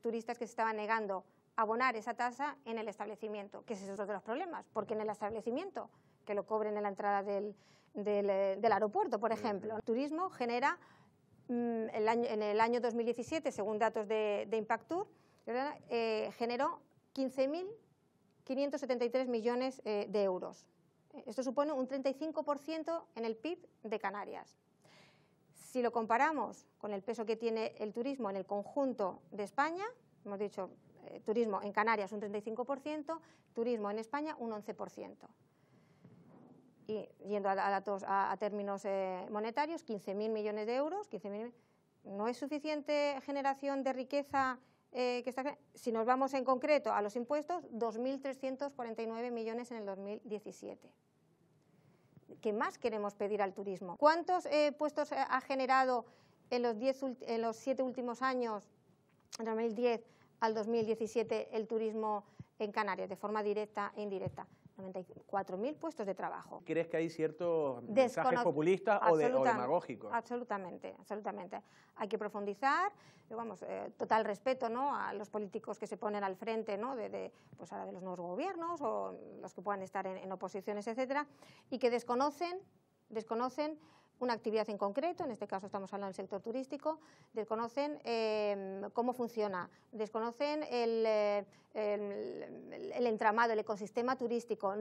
turistas que se estaban negando a abonar esa tasa en el establecimiento, que es otro de los problemas, porque en el establecimiento, que lo cobren en la entrada del, del, eh, aeropuerto, por ejemplo, el turismo genera mm, en el año 2017, según datos de, Impactur, eh, generó 15.573 millones eh, de euros. Esto supone un 35% en el PIB de Canarias. Si lo comparamos con el peso que tiene el turismo en el conjunto de España, hemos dicho eh, turismo en Canarias un 35%, turismo en España un 11%. Y yendo a, datos, a, términos eh, monetarios, 15.000 millones de euros, no es suficiente generación de riqueza eh, si nos vamos en concreto a los impuestos, 2.349 millones en el 2017. ¿Qué más queremos pedir al turismo. ¿Cuántos eh, puestos eh, ha generado en los, en los siete últimos años, de 2010 al 2017, el turismo en Canarias de forma directa e indirecta. 94.000 puestos de trabajo. ¿Crees que hay ciertos mensajes populistas o, demagógicos? Absolutamente, absolutamente. Hay que profundizar, vamos, eh, total respeto a los políticos que se ponen al frente ¿no? de, de, pues ahora de los nuevos gobiernos o los que puedan estar en oposiciones, etcétera, y que desconocen, desconocen una actividad en concreto, en este caso estamos hablando del sector turístico, desconocen em, cómo funciona, desconocen eh, el, el entramado, el ecosistema turístico.